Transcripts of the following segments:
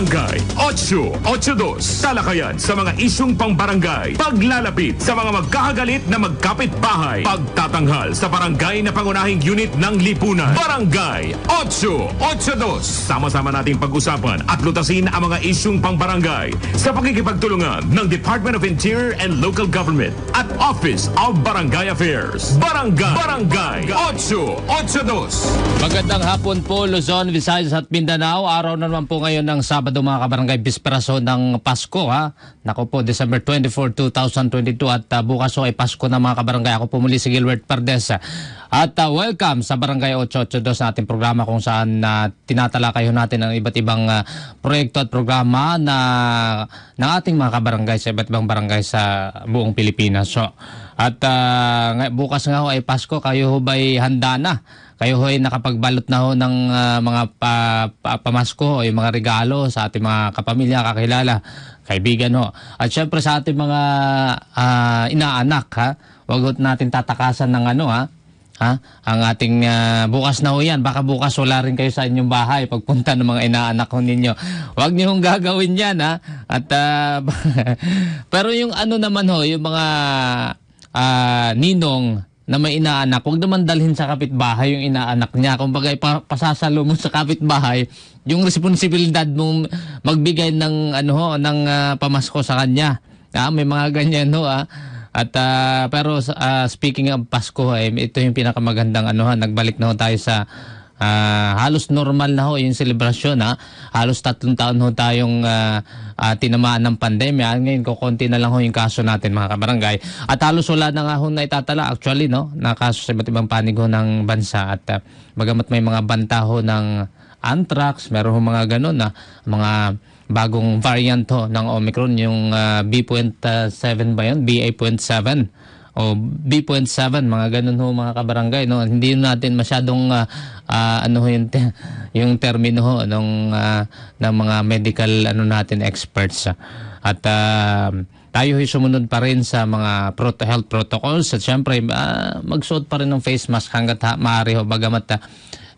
Barangay 882. Talakayan sa mga isyong pangbarangay. Paglalapit sa mga magkakagalit na magkapit-bahay. Pagtatanghal sa barangay na pangunahing unit ng lipunan. Barangay 882. Sama-sama nating pag-usapan at lutasin ang mga isyong pangbarangay sa pagkikipagtulungan ng Department of Interior and Local Government at Office of Barangay Affairs. Barangay Barangay 882. Magandang hapon po Luzon, Visayas at Mindanao. Araw na naman po ngayon ng Sabado. Sabado mga kabarangay, bisperaso ng Pasko ha. Nako po, December 24, 2022 at uh, bukas ay Pasko na mga kabarangay. Ako po muli si Gilbert Pardes. At uh, welcome sa Barangay 882 sa ating programa kung saan uh, tinatalakay natin ang iba't ibang uh, proyekto at programa na ng ating mga kabarangay sa iba't ibang barangay sa buong Pilipinas. So, at uh, bukas nga ho ay Pasko, kayo ho ba'y handa na? kayo ho ay nakapagbalot na ho ng uh, mga pa, pa, pamasko o yung mga regalo sa ating mga kapamilya, kakilala, kaibigan ho. At syempre sa ating mga uh, inaanak ha, huwag ho natin tatakasan ng ano ha, ha? Ang ating uh, bukas na ho yan. Baka bukas wala rin kayo sa inyong bahay pagpunta ng mga inaanak ko ninyo. Huwag niyo hong gagawin yan, ha? At, uh, pero yung ano naman ho, yung mga uh, ninong, na may inaanak, huwag naman dalhin sa kapitbahay yung inaanak niya. Kung bagay, pa, pasasalo mo sa kapitbahay yung responsibilidad mong magbigay ng, ano, ho, ng uh, pamasko sa kanya. Ah, may mga ganyan, no, ah. At uh, pero uh, speaking of Pasko, eh, ito yung pinakamagandang ano ha, nagbalik na ho tayo sa Uh, halos normal na ho yung selebrasyon na Halos tatlong taon ho tayong uh, uh, tinamaan ng pandemya. Ngayon ko konti na lang ho yung kaso natin mga kabarangay. At halos wala na nga ho na itatala actually no, na kaso sa iba't ibang panig ho ng bansa. At uh, bagamat may mga banta ho ng anthrax, meron ho mga ganun na mga bagong variant ho ng Omicron, yung uh, B.7 ba yun? BA.7 o B.7 mga ganun ho mga kabarangay no hindi natin masyadong uh, uh, ano ho yung te- yung termino ho nung uh, ng mga medical ano natin experts at uh, tayo ay sumunod pa rin sa mga proto health protocols at syempre uh, magsuot pa rin ng face mask hangga't ha- maaari ho bagamat uh,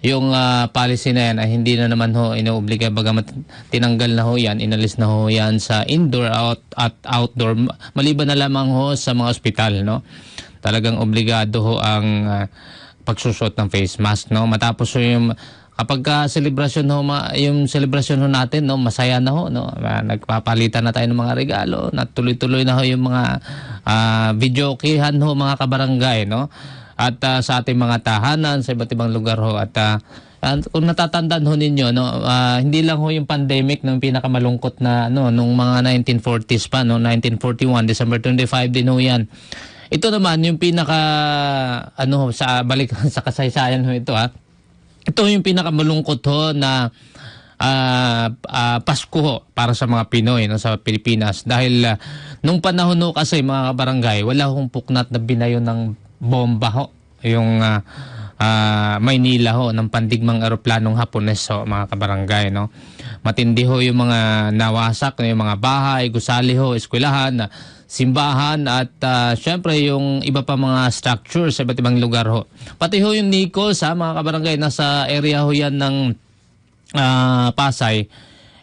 yung uh, policy na yan ay hindi na naman ho inoobliga bagamat tinanggal na ho yan, inalis na ho yan sa indoor out, at outdoor maliban na lamang ho sa mga ospital no. Talagang obligado ho ang uh, pagsusot ng face mask no. Matapos ho yung kapag ka selebrasyon ho ma, yung selebrasyon ho natin no, masaya na ho no. Nagpapalitan na tayo ng mga regalo, natuloy-tuloy na ho yung mga uh, ah, video kihan ho mga kabarangay no at uh, sa ating mga tahanan sa iba't ibang lugar ho at uh, uh, kung natatandaan ho ninyo no uh, hindi lang ho yung pandemic ng pinakamalungkot na ano nung mga 1940s pa no 1941 December 25 din ho yan ito naman yung pinaka ano sa balik sa kasaysayan ho ito ha. Ito yung pinakamalungkot ho na uh, uh, Pasko ho para sa mga Pinoy no, sa Pilipinas dahil uh, nung panahon ho kasi mga barangay, wala hong puknat na binayo ng bomba ho. Yung uh, uh, Maynila ho ng pandigmang eroplanong Hapones ho mga kabarangay no. Matindi ho yung mga nawasak, yung mga bahay, gusali ho, eskwelahan, simbahan at uh, syempre yung iba pa mga structures sa iba't ibang lugar ho. Pati ho yung Nicol sa mga kabarangay nasa area ho yan ng uh, Pasay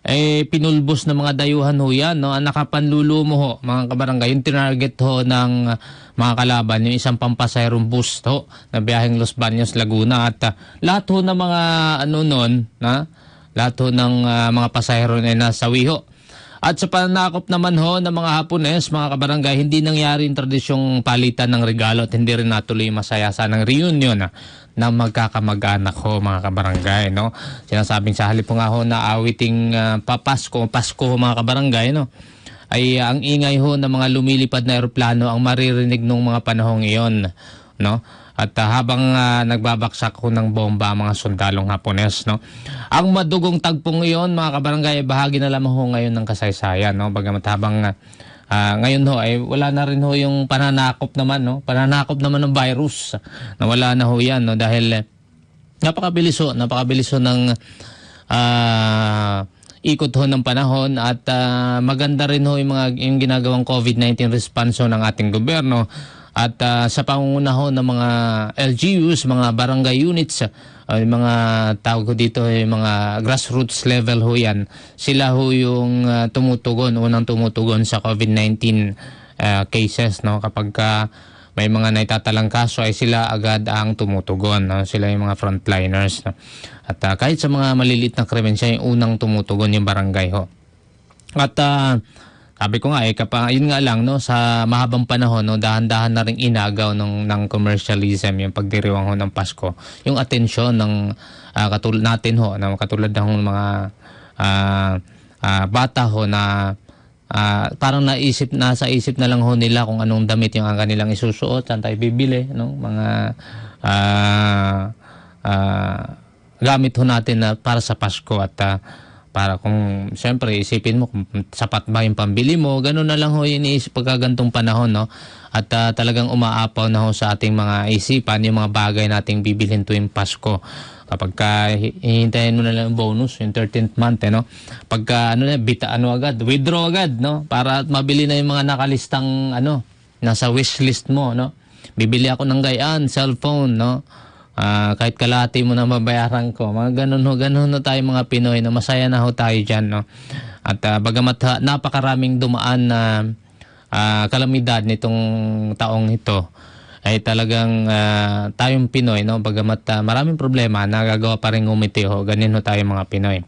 eh, pinulbos ng mga dayuhan ho yan. No? ang nakapanlulumo ho, mga kabarangay. Yung tinarget ho ng ah, mga kalaban, yung isang pampasayrong boost ho na biyaheng Los Baños, Laguna. At uh, lahat ho ng mga ano noon na, lahat ho ng uh, mga pasahero na nasawi ho. At sa panakop naman ho ng mga Hapones, mga kabarangay, hindi nangyari yung tradisyong palitan ng regalo at hindi rin natuloy masayasa ng reunion ah, ng magkakamag-anak ho mga kabarangay. No? Sinasabing sa halip nga ho na awiting uh, papasko, Pasko mga kabarangay. No? ay uh, ang ingay ho ng mga lumilipad na eroplano ang maririnig nung mga panahong iyon no at uh, habang uh, nagbabaksak ko ng bomba mga sundalong Hapones, no? Ang madugong tagpong iyon, mga kabarangay, bahagi na lamang ho ngayon ng kasaysayan, no? Bagamat habang uh, ngayon ho, ay wala na rin ho yung pananakop naman, no? Pananakop naman ng virus. Nawala na ho yan, no? Dahil eh, napakabilis ho, napakabilis ho ng uh, ikot ho ng panahon at uh, maganda rin ho yung, mga, yung ginagawang COVID-19 response ho ng ating gobyerno at uh, sa pangunahon ng mga LGUs, mga barangay units, uh, mga tawag ko dito, eh, yung mga grassroots level ho yan, sila ho yung uh, tumutugon, unang tumutugon sa COVID-19 uh, cases. No? Kapag uh, may mga naitatalang kaso ay sila agad ang tumutugon. No? Sila yung mga frontliners. No? At uh, kahit sa mga malilit na krimen, siya yung unang tumutugon yung barangay ho. At uh, sabi ko nga eh kapag yun nga lang no sa mahabang panahon no dahan-dahan na ring inagaw ng ng commercialism yung pagdiriwang ho ng Pasko. Yung atensyon ng uh, ah, katulad natin ho na katulad ng mga uh, uh, bata ho na uh, parang naisip na sa isip na lang ho nila kung anong damit yung ang kanilang isusuot, saan tayo bibili no mga uh, uh, gamit ho natin na para sa Pasko at uh, para kung siyempre isipin mo kung sapat ba yung pambili mo ganun na lang ho iniisip pagkagantong panahon no at uh, talagang umaapaw na ho sa ating mga isipan yung mga bagay nating bibilhin tuwing Pasko kapag ka hihintayin mo na lang yung bonus yung 13th month eh, no pagka ano na bita ano agad withdraw agad no para at mabili na yung mga nakalistang ano nasa wish list mo no bibili ako ng gayaan cellphone no Uh, kahit kalahati mo na mabayaran ko. Mga ganun ho, ganun ho tayo mga Pinoy na masaya na ho tayo dyan. No? At uh, bagamat ha, napakaraming dumaan na uh, kalamidad nitong taong ito, ay talagang uh, tayong Pinoy, no? bagamat uh, maraming problema, nagagawa pa rin umiti ho. Ganun ho tayo mga Pinoy.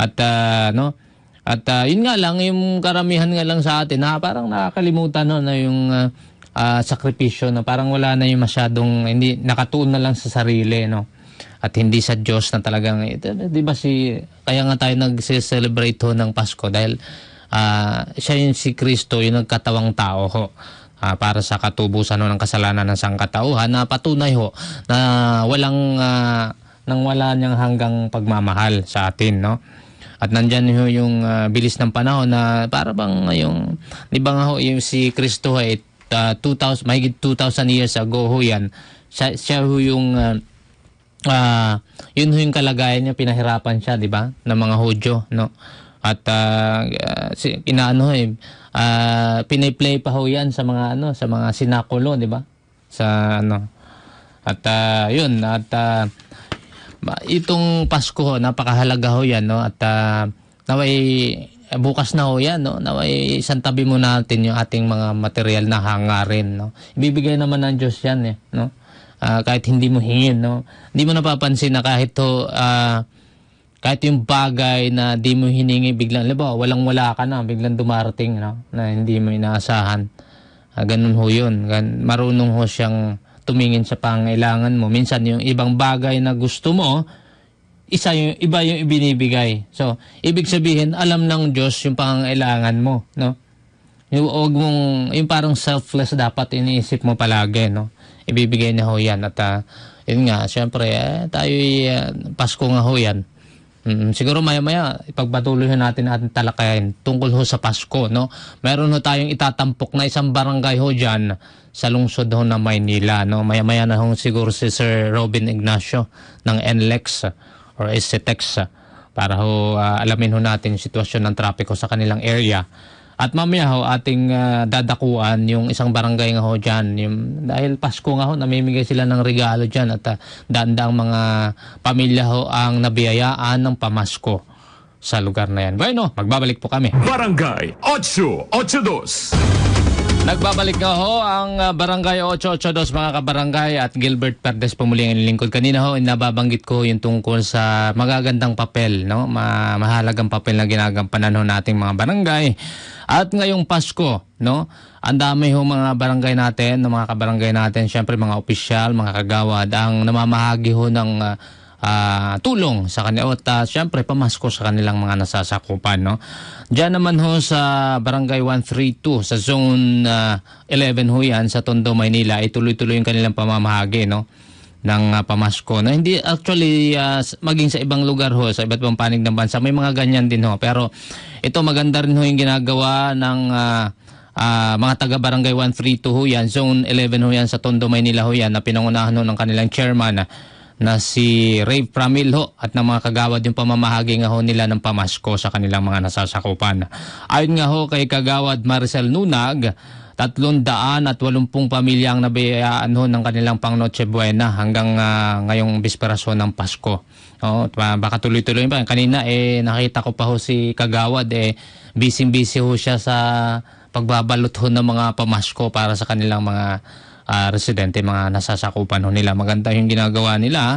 At uh, no, at uh, yun nga lang, yung karamihan nga lang sa atin, na parang nakakalimutan no, na yung uh, uh, sakripisyo na parang wala na yung masyadong hindi nakatuon na lang sa sarili no at hindi sa Diyos na talagang eh, ito, di ba si kaya nga tayo nagse-celebrate ho ng Pasko dahil uh, siya yung si Kristo yung nagkatawang tao ho uh, para sa katubusan ho ng kasalanan ng sangkatauhan na patunay ho na walang uh, nang wala niyang hanggang pagmamahal sa atin no at nandyan ho yung uh, bilis ng panahon na para bang yung, di ba nga ho, yung si Kristo ay uh, ah, 2000 mahigit 2000 years ago ho yan siya, siya ho yung uh, uh, yun ho yung kalagayan niya pinahirapan siya di ba ng mga Hojo no at uh, si, inaano eh uh, pinay pa ho yan sa mga ano sa mga sinakulo di ba sa ano at uh, yun at uh, itong Pasko napakahalaga ho yan no at uh, naway bukas na ho yan, no? Na, isang tabi mo natin yung ating mga material na hangarin, no? Ibibigay naman ng Diyos yan, eh, no? Uh, kahit hindi mo hingin, no? Hindi mo napapansin na kahit to, uh, ah, kahit yung bagay na di mo hiningi biglang, liba, walang wala ka na, biglang dumarating, no? Na hindi mo inaasahan. Uh, ganun ho yun. Gan marunong ho siyang tumingin sa pangailangan mo. Minsan yung ibang bagay na gusto mo, isa yung iba yung ibinibigay. So, ibig sabihin, alam ng Diyos yung pangangailangan mo, no? Yung wag mong yung parang selfless dapat iniisip mo palagi, no? Ibibigay niya ho 'yan at uh, yun nga, syempre eh, tayo uh, ah, Pasko nga ho 'yan. Mm, siguro maya-maya ipagpatuloy natin at talakayin tungkol ho sa Pasko, no? Meron ho tayong itatampok na isang barangay ho diyan sa lungsod ho ng Maynila, no? Maya-maya na ho siguro si Sir Robin Ignacio ng NLEX or SCTEX uh, para ho uh, alamin ho natin yung sitwasyon ng trapiko sa kanilang area. At mamaya ho ating uh, dadakuan yung isang barangay nga ho diyan. Yung, dahil Pasko nga ho namimigay sila ng regalo diyan at uh, ah, daandang mga pamilya ho ang nabiyayaan ng pamasko sa lugar na yan. Bueno, magbabalik po kami. Barangay 8, 882 Nagbabalik na ho ang ah, Barangay 882 mga kabarangay at Gilbert Perdes po muli ang nilingkod. Kanina ho, nababanggit ko yung tungkol sa magagandang papel, no? Ma mahalagang papel na ginagampanan ho nating mga barangay. At ngayong Pasko, no? Ang dami ho mga barangay natin, ng mga kabarangay natin, syempre mga opisyal, mga kagawad, ang namamahagi ho ng uh, uh, tulong sa kanila at uh, syempre pamasko sa kanilang mga nasasakupan no diyan naman ho sa barangay 132 sa zone uh, ah, 11 ho yan sa Tondo Maynila ituloy-tuloy yung kanilang pamamahagi no ng uh, pamasko na hindi actually uh, maging sa ibang lugar ho sa iba't ibang panig ng bansa may mga ganyan din ho pero ito maganda rin ho yung ginagawa ng uh, uh, mga taga barangay 132 ho yan zone 11 ho yan sa Tondo Maynila ho yan na pinangunahan ho ng kanilang chairman uh, na si Ray Pramilho at ng mga kagawad yung pamamahagi nga ho nila ng pamasko sa kanilang mga nasasakupan. Ayon nga ho kay kagawad Marcel Nunag, 380 pamilya ang nabiyaan ho ng kanilang pang Noche Buena hanggang uh, ngayong bisperasyon ng Pasko. Oh, baka tuloy-tuloy pa. Kanina eh nakita ko pa ho si Kagawad eh busy-busy ho siya sa pagbabalot ho ng mga pamasko para sa kanilang mga uh, residente, mga nasasakupan ho nila. Maganda yung ginagawa nila ah.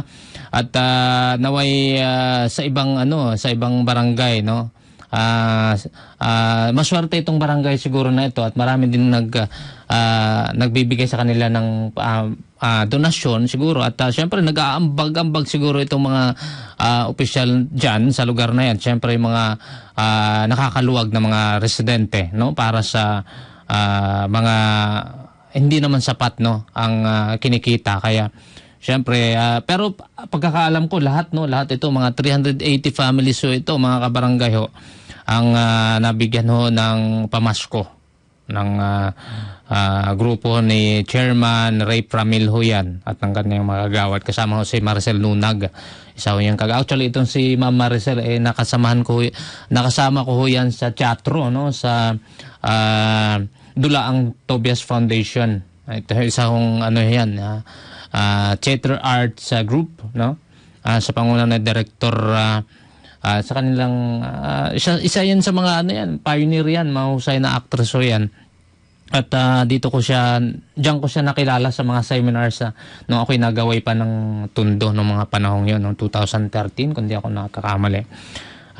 at uh, naway uh, sa ibang ano, sa ibang barangay, no? Uh, uh, maswerte itong barangay siguro na ito at marami din nag uh, nagbibigay sa kanila ng uh, uh, donasyon siguro at uh, syempre nag-aambag-ambag siguro itong mga uh, opisyal diyan sa lugar na yan siyempre yung mga uh, nakakaluwag na mga residente no para sa uh, mga hindi naman sapat no ang uh, kinikita kaya syempre uh, pero pagkakaalam ko lahat no, lahat ito mga 380 families so ito mga kabarangay ho ang uh, nabigyan ho ng pamasko ng uh, uh, grupo ni Chairman Ray Pramil ho yan at ng kanyang mga kagawad kasama ho si Marcel Nunag isa ho yung kagawad actually itong si Ma'am Marcel eh, nakasamahan ko nakasama ko ho yan sa teatro no sa uh, dula ang Tobias Foundation. Ah, ito isa kong ano yan, ha? Uh, theater arts uh, group, no? Uh, sa pangunan ng director uh, uh, sa kanilang uh, isa, isa yan sa mga ano yan, pioneer yan, mahusay na actress o yan. At uh, dito ko siya, diyan ko siya nakilala sa mga seminars uh, nung ako'y nagaway pa ng tundo noong mga panahong yun, noong 2013, kundi ako nakakamali.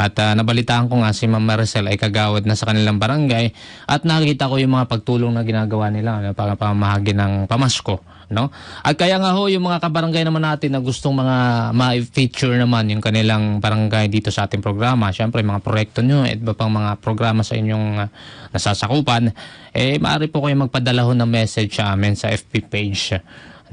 At uh, nabalitaan ko nga si Ma'am Maricel ay kagawad na sa kanilang barangay at nakita ko yung mga pagtulong na ginagawa nila ano, para pamahagi ng pamasko. No? At kaya nga ho, yung mga kabarangay naman natin na gustong mga ma-feature naman yung kanilang barangay dito sa ating programa. Siyempre, mga proyekto nyo at eh, iba pang mga programa sa inyong uh, nasasakupan, eh maaari po kayo magpadala ho ng message sa amin sa FB page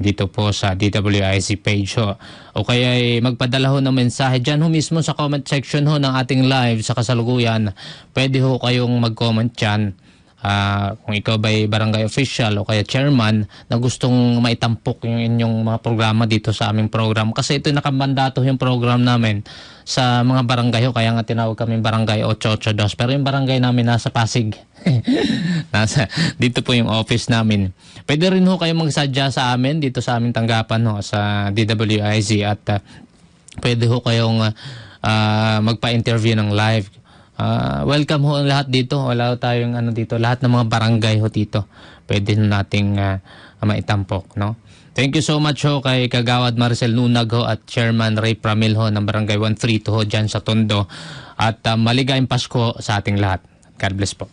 dito po sa DWIC page ho. O kaya ay magpadala ho ng mensahe dyan ho mismo sa comment section ho ng ating live sa kasalukuyan. Pwede ho kayong mag-comment dyan. Uh, kung ikaw ba ay barangay official o kaya chairman na gustong maitampok yung inyong mga programa dito sa aming program kasi ito nakamandato yung program namin sa mga barangay ho kaya nga tinawag kami barangay 882 pero yung barangay namin nasa Pasig nasa dito po yung office namin Pwede rin ho kayo magsadya sa amin dito sa aming tanggapan ho sa DWIZ at uh, pwede ho kayong uh, magpa-interview ng live. Uh, welcome ho lahat dito. Wala ho tayong ano dito. Lahat ng mga barangay ho dito. Pwede ho nating uh, maitampok, no? Thank you so much ho kay Kagawad Marcel Nunag ho at Chairman Ray Pramil ho ng Barangay 132 ho dyan sa Tondo. At uh, maligayang Pasko sa ating lahat. God bless po.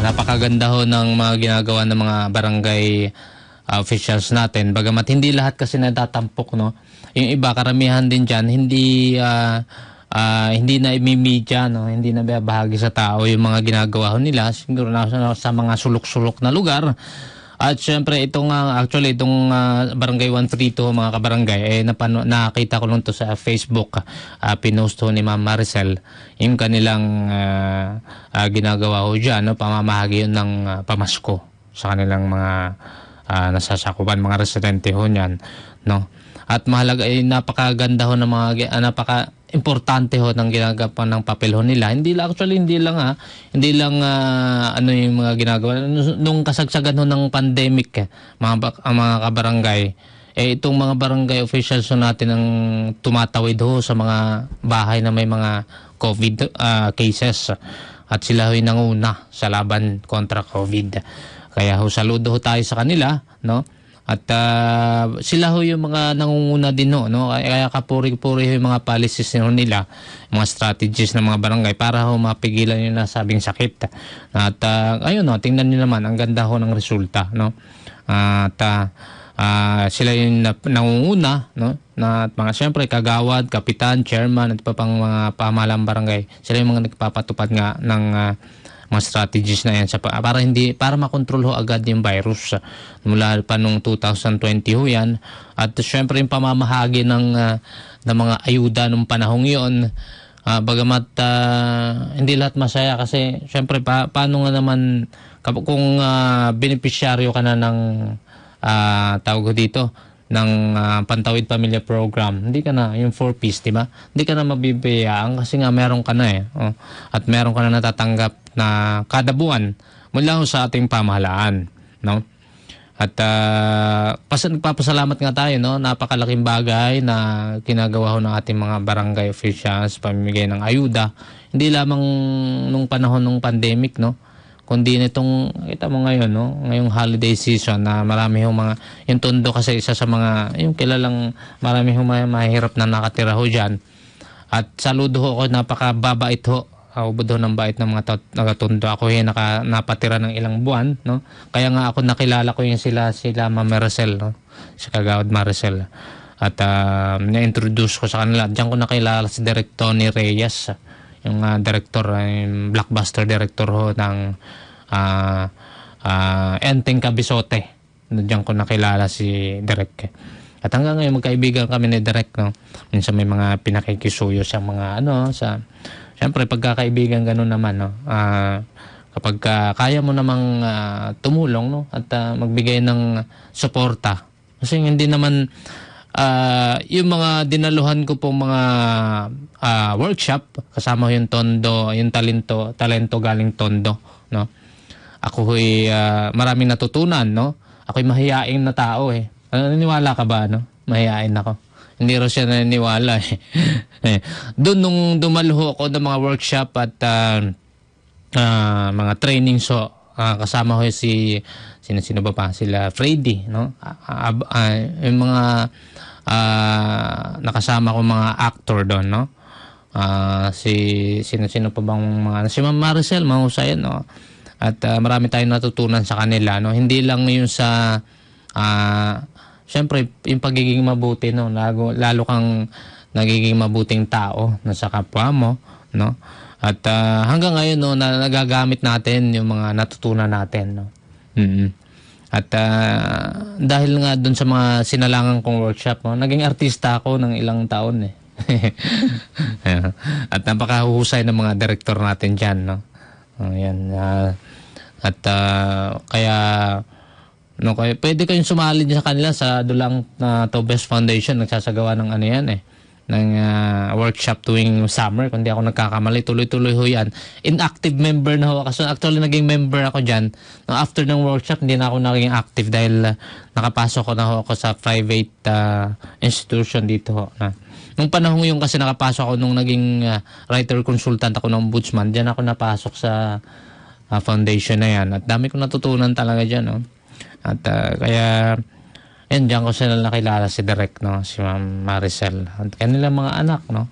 Napakaganda ho ng mga ginagawa ng mga barangay ah, officials natin. Bagamat hindi lahat kasi natatampok, no? Yung iba, karamihan din dyan, hindi, uh, uh, hindi na imimedya, no? Hindi na bahagi sa tao yung mga ginagawa nila. Siguro na sa mga sulok-sulok na lugar. At syempre itong uh, actually itong uh, Barangay 132 mga kabarangay eh napano, nakita ko lang to sa Facebook uh, pinost ni Ma'am Maricel yung kanilang uh, uh, ginagawa ho diyan no pamamahagi yun ng uh, pamasko sa kanilang mga uh, nasasakupan mga residente ho niyan no. At mahalaga eh, napakaganda ho ng mga uh, napaka importante ho ng ginagawa ng papel ho nila. Hindi lang actually hindi lang ha, ah, hindi lang uh, ano yung mga ginagawa nung kasagsagan ho ng pandemic eh, mga ang mga kabarangay eh itong mga barangay officials ho natin ang tumatawid ho sa mga bahay na may mga COVID uh, cases at sila ho nanguna sa laban kontra COVID. Kaya ho saludo ho tayo sa kanila, no? At uh, sila ho yung mga nangunguna din ho, no? Kaya kapuri-puri yung mga policies ho nila, mga strategies ng mga barangay para ho mapigilan yung nasabing sakit. At uh, ayun no, tingnan niyo naman, ang ganda ho ng resulta, no? At uh, uh, sila yung nangunguna, no? Na mga siyempre kagawad, kapitan, chairman at pa pang mga pamahalang barangay. Sila yung mga nagpapatupad nga ng uh, mga strategies na yan sa, para hindi para makontrol ho agad yung virus mula pa nung 2020 ho yan at syempre yung pamamahagi ng uh, ng mga ayuda nung panahong yon uh, ah, bagamat uh, hindi lahat masaya kasi syempre pa, paano nga naman kung uh, beneficiaryo ka na ng uh, tawag ko dito ng uh, Pantawid Pamilya Program, hindi ka na, yung 4-piece, di ba? Hindi ka na mabibiyayaan kasi nga meron ka na eh. Oh. At meron ka na natatanggap na kada buwan mula sa ating pamahalaan. No? At uh, ah, pas nagpapasalamat nga tayo, no? napakalaking bagay na ginagawa ho ng ating mga barangay officials, pamimigay ng ayuda. Hindi lamang nung panahon ng pandemic, no? kundi nitong kita mo ngayon no ngayong holiday season na marami yung mga yung tondo kasi isa sa mga yung kilalang marami hong mga mahirap na nakatira ho diyan at saludo ho ako napakababait ho ubod ho ng bait ng mga nagatondo ako eh naka, napatira ng ilang buwan no kaya nga ako nakilala ko yung sila sila Ma'am Maricel no si Kagawad Maricel at uh, na-introduce ko sa kanila diyan ko nakilala si Direk Tony Reyes yung uh, director, ah, yung blockbuster director ho ng uh, uh, Enteng Cabisote. Diyan ko nakilala si Direk. At hanggang ngayon magkaibigan kami ni Direk. No? Minsan may mga pinakikisuyo sa mga ano, sa... syempre pagkakaibigan ganun naman, no? Uh, kapag uh, kaya mo namang uh, tumulong, no? At uh, magbigay ng suporta. Kasi hindi naman uh, yung mga dinaluhan ko pong mga uh, workshop kasama yung Tondo, yung talento, talento galing Tondo, no. Ako ay uh, ah, maraming natutunan, no. ako ay mahiyain na tao eh. ano Naniniwala ka ba, no? Mahiyain ako. Hindi ro siya naniniwala eh. eh. Doon nung dumalho ako ng mga workshop at uh, uh, mga training so uh, kasama ko si sino-sino ba pa sila Freddy, no? Uh, uh, uh, yung mga uh, nakasama ko mga actor doon, no? Uh, si sino-sino pa bang mga ano? si Ma'am Maricel mahusay no at uh, marami tayong natutunan sa kanila no hindi lang yun sa uh, syempre yung pagiging mabuti no lalo, lalo kang nagiging mabuting tao no, sa kapwa mo no at uh, hanggang ngayon no na, nagagamit natin yung mga natutunan natin no mm-hmm. at uh, dahil nga doon sa mga sinalangan kong workshop no naging artista ako ng ilang taon eh at napakahusay ng mga director natin dyan, no? Ayan. Uh, at uh, kaya no kaya pwede kayong sumali din sa kanila sa Dulang na uh, Tobes Foundation nagsasagawa ng ano yan eh ng uh, workshop tuwing summer kundi ako nagkakamali tuloy-tuloy ho yan inactive member na ho kasi actually naging member ako dyan no, after ng workshop hindi na ako naging active dahil uh, nakapasok ko na ho ako sa private uh, institution dito ho na Nung panahon yung kasi nakapasok ako nung naging uh, writer consultant ako ng Ombudsman, diyan ako napasok sa uh, foundation na yan. At dami kong natutunan talaga diyan, no. Oh. At uh, kaya yan diyan ko sila nakilala si Direk, no, si Ma'am Maricel. At kanilang mga anak, no.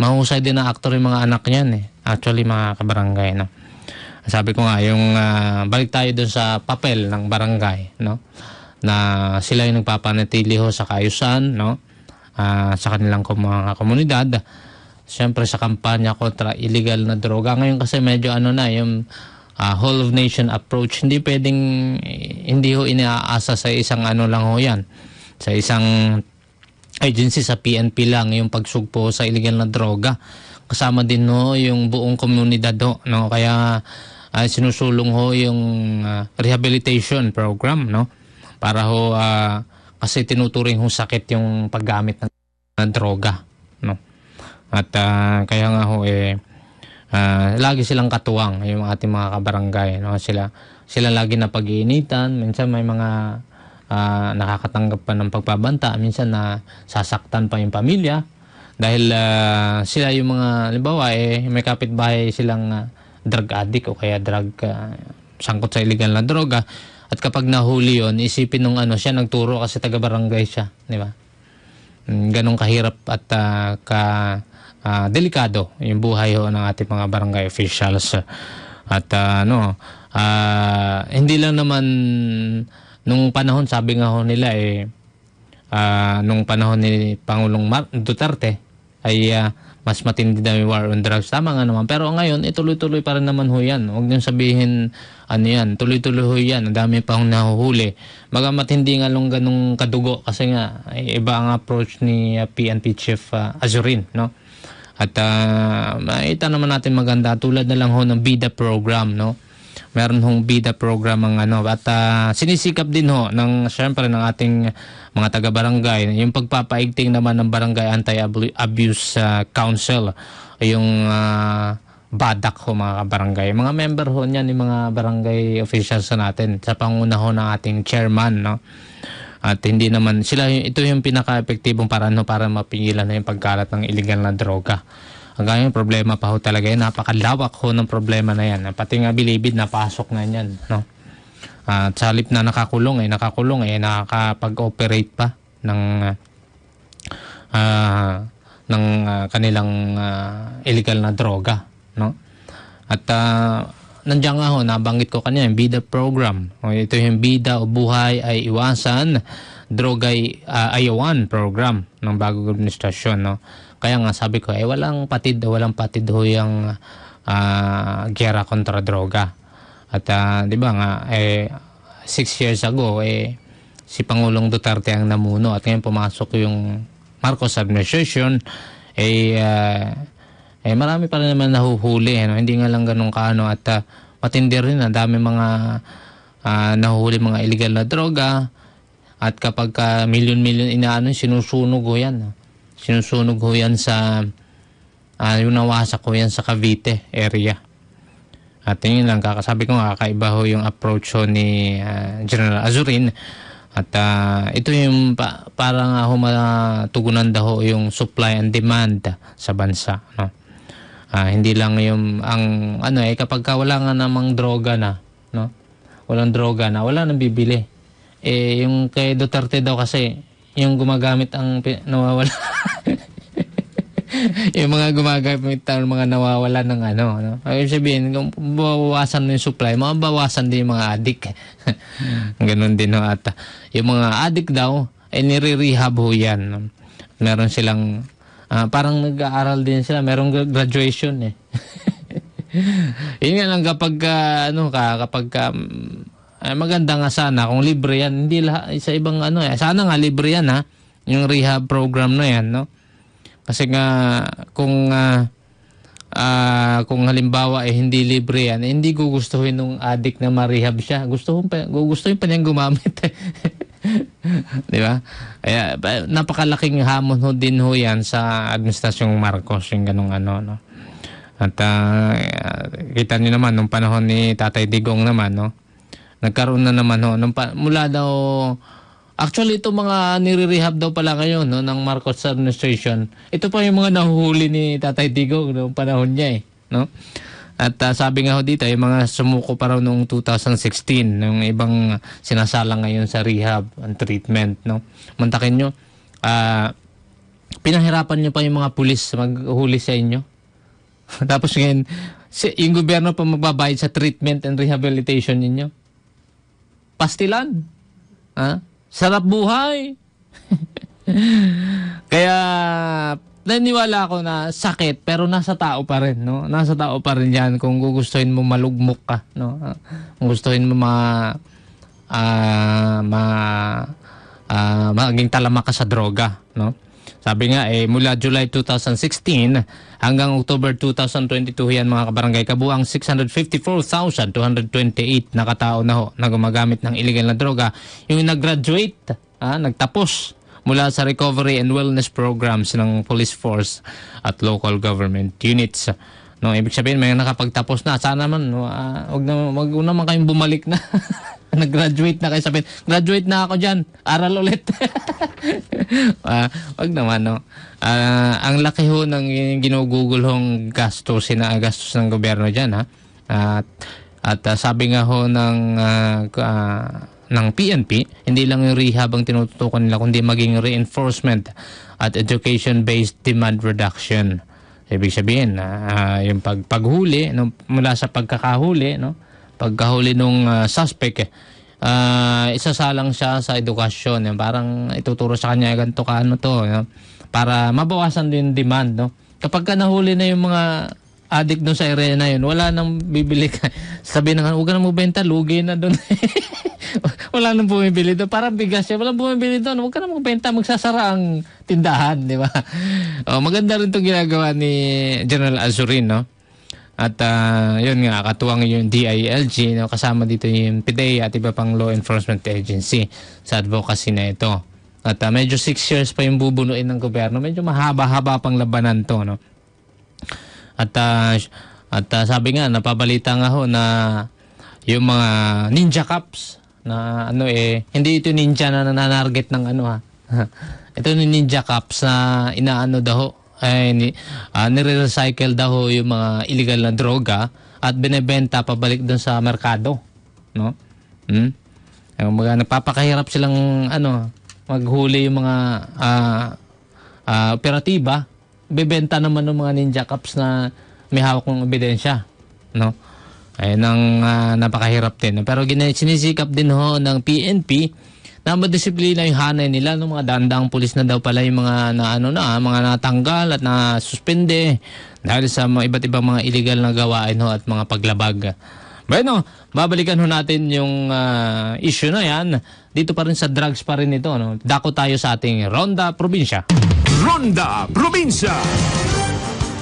Mahusay din na actor yung mga anak niyan eh. Actually mga kabarangay, no. Sabi ko nga yung uh, balik tayo doon sa papel ng barangay, no na sila yung nagpapanatili ho sa kayusan, no? Ah, sa kanilang mga komunidad. Siyempre sa kampanya kontra illegal na droga. Ngayon kasi medyo ano na yung uh, whole of nation approach. Hindi pwedeng hindi ho inaasa sa isang ano lang ho 'yan. Sa isang agency sa PNP lang yung pagsugpo sa illegal na droga. Kasama din ho yung buong komunidad ho, no? Kaya uh, sinusulong ho yung uh, rehabilitation program, no? Para ho uh, kasi tinuturing hong sakit yung paggamit ng, ng droga no at uh, kaya nga ho eh uh, lagi silang katuwang yung ating mga kabarangay no sila sila lagi na pag-iinitan minsan may mga uh, nakakatanggap pa ng pagbabanta minsan na sasaktan pa yung pamilya dahil uh, sila yung mga halimbawa eh may kapitbahay silang uh, drug addict o kaya drug uh, sangkot sa illegal na droga at kapag nahuli yon isipin nung ano siya, nagturo kasi taga-barangay siya. Di ba? Mm, ganong kahirap at uh, ka, uh, delikado yung buhay ho ng ating mga barangay officials. At uh, ano, uh, hindi lang naman nung panahon, sabi nga ho nila eh, uh, nung panahon ni Pangulong Mar Duterte, ay uh, mas matindi na war on drugs. Tama nga naman. Pero ngayon, ituloy-tuloy eh, pa rin naman ho yan. Huwag niyong sabihin, ano yan, tuloy-tuloy ho yan. Ang dami pa nahuhuli. Magamat hindi nga lang ganung kadugo kasi nga, eh, iba ang approach ni PNP ah, Chief uh, Azurin, no? At uh, makita naman natin maganda tulad na lang ho ng BIDA program, no? meron hong bida program ang ano at uh, sinisikap din ho ng syempre ng ating mga taga-barangay yung pagpapaigting naman ng Barangay Anti-Abuse uh, Council yung uh, badak ho mga barangay. Mga member ho niyan yung mga barangay officials natin sa panguna ho ng ating chairman no. At hindi naman sila ito yung pinaka-epektibong paraan no, para mapigilan na yung pagkalat ng illegal na droga. Hanggang yung problema pa ho talaga yan. Napakalawak ho ng problema na yan. Pati nga bilibid, napasok na yan. No? At sa halip na nakakulong, eh, nakakulong, eh, nakakapag-operate pa ng uh, ng uh, kanilang uh, illegal na droga. No? At uh, nandiyan nga ho, nabanggit ko kanina, yung BIDA program. O, ito yung BIDA o Buhay ay Iwasan, Drogay uh, Ayawan program ng bagong administrasyon. No? Kaya nga sabi ko, eh walang patid, walang patid ho yung uh, ah, gera kontra droga. At uh, di ba nga, eh, six years ago, eh, si Pangulong Duterte ang namuno at ngayon pumasok yung Marcos administration, eh, uh, eh marami pa rin naman nahuhuli. Eh, no? Hindi nga lang ganun kaano at uh, matindi rin, ang dami mga uh, nahuhuli mga illegal na droga at kapag uh, million-million inaano sinusunog ho yan. Sinusunog ho yan sa, uh, yung nawasak ho yan sa Cavite area. At yun lang, kakasabi ko kakaiba ho yung approach ho ni uh, General Azurin. At uh, ito yung pa, para ho matugunan daw yung supply and demand sa bansa. No? Uh, hindi lang yung ang ano eh kapag wala nga namang droga na, no? Walang droga na, wala nang bibili. Eh yung kay Duterte daw kasi yung gumagamit ang nawawala. yung mga gumagamit ang mga nawawala ng ano. No? Ibig sabihin, kung bawasan mo yung supply, mabawasan din yung mga adik. Ganon din no, ata. Ah, yung mga adik daw, ay eh, nire-rehab ho yan. No? Meron silang, uh, parang nag-aaral din sila, merong graduation eh. Yun nga lang kapag, uh, ano ka, kapag um, ay, eh, maganda nga sana kung libre yan. Hindi lahat, sa ibang ano eh. Sana nga libre yan ha. Yung rehab program na yan, no? Kasi nga kung uh, uh, kung halimbawa eh hindi libre yan, eh, hindi gugustuhin nung addict na ma-rehab siya. Gusto pa, gugustuhin pa niyang gumamit. Eh. Di ba? Kaya napakalaking hamon ho din ho yan sa administrasyong Marcos yung ganung ano, no? At uh, kita niyo naman nung panahon ni Tatay Digong naman, no? nagkaroon na naman ho. Nung pa, mula daw, actually ito mga nire-rehab daw pala ngayon no, ng Marcos administration. Ito pa yung mga nahuhuli ni Tatay Digong noong panahon niya eh. No? At uh, sabi nga ho dito, yung mga sumuko pa raw noong 2016, ng ibang sinasala ngayon sa rehab and treatment. No? Mantakin nyo, uh, pinahirapan nyo pa yung mga pulis maghuli sa inyo. Tapos ngayon, si, yung gobyerno pa magbabayad sa treatment and rehabilitation ninyo pastilan. Ha? Sarap buhay. Kaya naniwala ako na sakit pero nasa tao pa rin no nasa tao pa rin yan kung gugustuhin mo malugmok ka no kung gustuhin mo ma uh, ma uh, maging talama ka sa droga no sabi nga eh mula July 2016 Hanggang October 2022 yan mga kabarangay, kabuang 654,228 na katao na ho na gumagamit ng illegal na droga. Yung nag-graduate, ah, nagtapos mula sa recovery and wellness programs ng police force at local government units. No, ibig sabihin may nakapagtapos na. Sana man uh, wag na wag man kayong bumalik na. Nag-graduate na kayo sabihin, graduate na ako diyan. Aral ulit. uh, wag naman no. Uh, ang laki ho ng ginugugol hong gastos na gastos ng gobyerno diyan ha. At at uh, sabi nga ho ng uh, uh, ng PNP, hindi lang yung rehab ang tinututukan nila kundi maging reinforcement at education-based demand reduction. Ibig sabihin na uh, ah, yung pag paghuli no, mula sa pagkakahuli no, pagkahuli nung uh, suspect eh, uh, ah, isasalang siya sa edukasyon. Yung eh. parang ituturo sa kanya ganito ka ano to. Eh, no? Para mabawasan din demand. No? Kapag ka nahuli na yung mga addict doon sa area na yun, wala nang bibili ka. Sabi na nga, huwag ka na magbenta, lugi na doon. wala nang bumibili doon. Parang bigas siya, wala bumibili doon. Huwag ka na magbenta, magsasara ang tindahan, di ba? Oh, maganda rin itong ginagawa ni General Azurin, no? At uh, yun nga, katuwang yung DILG, no? kasama dito yung PIDEA at iba pang law enforcement agency sa advocacy na ito. At uh, medyo 6 years pa yung bubunuin ng gobyerno. Medyo mahaba-haba pang labanan to. No? At, uh, at uh, sabi nga, napabalita nga ho na yung mga ninja cups na ano eh, hindi ito ninja na nananarget ng ano ha. Ah. ito yung ninja cups na inaano daw ay ni, uh, nire-recycle daw yung mga illegal na droga at binebenta pabalik doon sa merkado, no? Hmm? Yung mga napapakahirap silang ano, maghuli yung mga uh, uh, operatiba nagbebenta naman ng mga ninja cups na may hawak kong ebidensya, no? Ay nang uh, ah, napakahirap din. Pero sinisisikap din ho ng PNP na madisiplina yung hanay nila ng mga dandang pulis na daw pala yung mga na ano na ah, mga natanggal at na suspende dahil sa mga iba't ibang mga illegal na gawain ho at mga paglabag. Bueno, babalikan ho natin yung uh, issue na yan. Dito pa rin sa drugs pa rin ito. No? Dako tayo sa ating Ronda Probinsya. Ronda Provincia.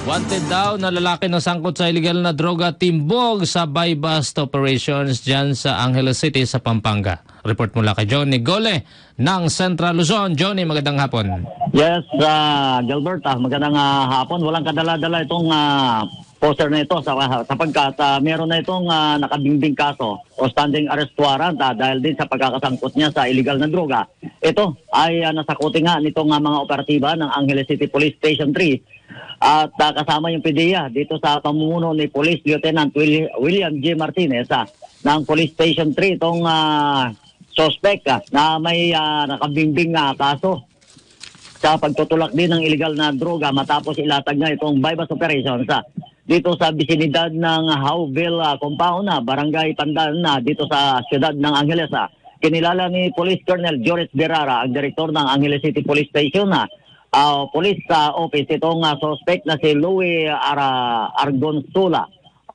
Wanted daw na lalaki na sangkot sa illegal na droga timbog sa buy operations dyan sa Angeles City sa Pampanga. Report mula kay Johnny Gole ng Central Luzon. Johnny, magandang hapon. Yes, uh, Gilbert, ah, magandang uh, hapon. Walang kadala-dala itong uh, poster na ito sapagkat uh, meron na itong uh, ah, nakabingbing kaso o standing arrest warrant uh, dahil din sa pagkakasangkot niya sa illegal na droga. Ito ay uh, nasakuti nga nitong uh, mga operatiba ng Angeles City Police Station 3 at uh, kasama yung PDEA dito sa pamumuno ni Police Lieutenant William J. Martinez uh, ng Police Station 3 itong uh, suspect uh, na may uh, nakabingbing uh, kaso sa pagtutulak din ng illegal na droga matapos ilatag na itong bypass operation sa uh, dito sa bisinidad ng Howville uh, ah, Compound, na Barangay Pandan, na dito sa siyudad ng Angeles. Uh, kinilala ni Police Colonel Joris Berara, ang director ng Angeles City Police Station, uh, uh, Police uh, Office, itong uh, suspect na si Louis Ara Argonzola,